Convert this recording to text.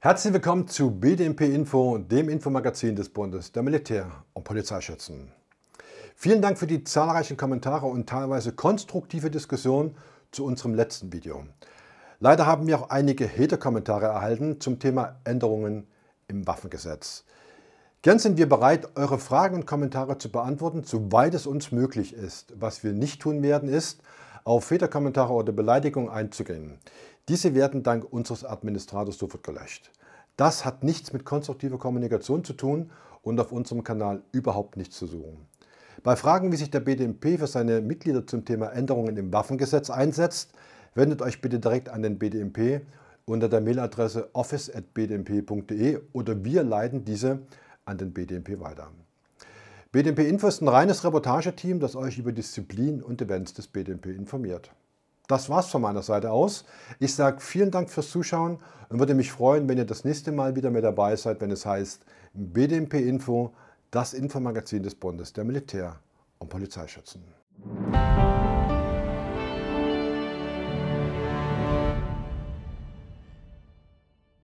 Herzlich willkommen zu BDMP Info, dem Infomagazin des Bundes der Militär- und Polizeischützen. Vielen Dank für die zahlreichen Kommentare und teilweise konstruktive Diskussion zu unserem letzten Video. Leider haben wir auch einige Hater-Kommentare erhalten zum Thema Änderungen im Waffengesetz. Gern sind wir bereit, eure Fragen und Kommentare zu beantworten, soweit es uns möglich ist. Was wir nicht tun werden, ist, auf hater oder Beleidigungen einzugehen. Diese werden dank unseres Administrators sofort gelöscht. Das hat nichts mit konstruktiver Kommunikation zu tun und auf unserem Kanal überhaupt nichts zu suchen. Bei Fragen, wie sich der BDMP für seine Mitglieder zum Thema Änderungen im Waffengesetz einsetzt, wendet euch bitte direkt an den BDMP unter der Mailadresse office.bdmp.de oder wir leiten diese an den BDMP weiter. BDMP Info ist ein reines Reportageteam, das euch über Disziplin und Events des BDMP informiert. Das war's von meiner Seite aus. Ich sage vielen Dank fürs Zuschauen und würde mich freuen, wenn ihr das nächste Mal wieder mit dabei seid, wenn es heißt BDMP Info, das Infomagazin des Bundes der Militär- und Polizeischützen.